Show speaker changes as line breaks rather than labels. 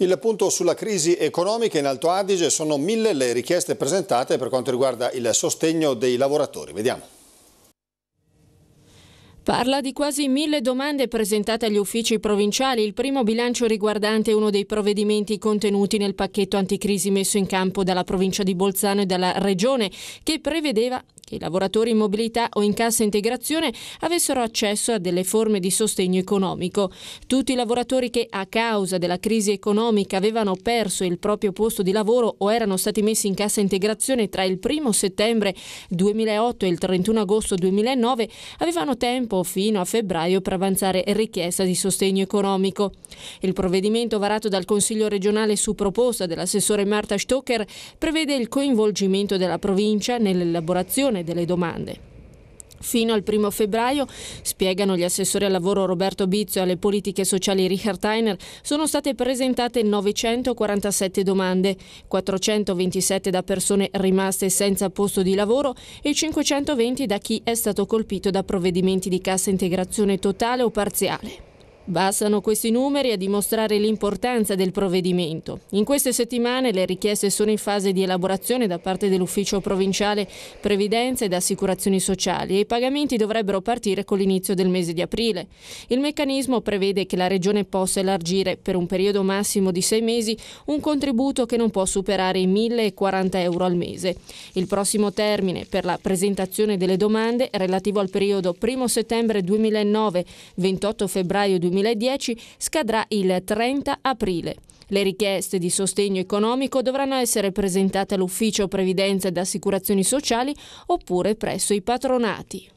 Il punto sulla crisi economica in Alto Adige sono mille le richieste presentate per quanto riguarda il sostegno dei lavoratori. Vediamo.
Parla di quasi mille domande presentate agli uffici provinciali, il primo bilancio riguardante uno dei provvedimenti contenuti nel pacchetto anticrisi messo in campo dalla provincia di Bolzano e dalla regione, che prevedeva che i lavoratori in mobilità o in cassa integrazione avessero accesso a delle forme di sostegno economico. Tutti i lavoratori che a causa della crisi economica avevano perso il proprio posto di lavoro o erano stati messi in cassa integrazione tra il 1 settembre 2008 e il 31 agosto 2009 avevano tempo fino a febbraio per avanzare richiesta di sostegno economico. Il provvedimento varato dal Consiglio regionale su proposta dell'assessore Marta Stocker prevede il coinvolgimento della provincia nell'elaborazione valutazione delle domande. Fino al primo febbraio, spiegano gli assessori al lavoro Roberto Bizzo e alle politiche sociali Richard Heiner, sono state presentate 947 domande, 427 da persone rimaste senza posto di lavoro e 520 da chi è stato colpito da provvedimenti di cassa integrazione totale o parziale. Bastano questi numeri a dimostrare l'importanza del provvedimento. In queste settimane le richieste sono in fase di elaborazione da parte dell'Ufficio Provinciale Previdenza ed Assicurazioni Sociali e i pagamenti dovrebbero partire con l'inizio del mese di aprile. Il meccanismo prevede che la Regione possa elargire per un periodo massimo di sei mesi un contributo che non può superare i 1.040 euro al mese. Il prossimo termine per la presentazione delle domande relativo al periodo 1 settembre 2009-28 febbraio 2009 2010 scadrà il 30 aprile. Le richieste di sostegno economico dovranno essere presentate all'Ufficio Previdenza ed Assicurazioni Sociali oppure presso i patronati.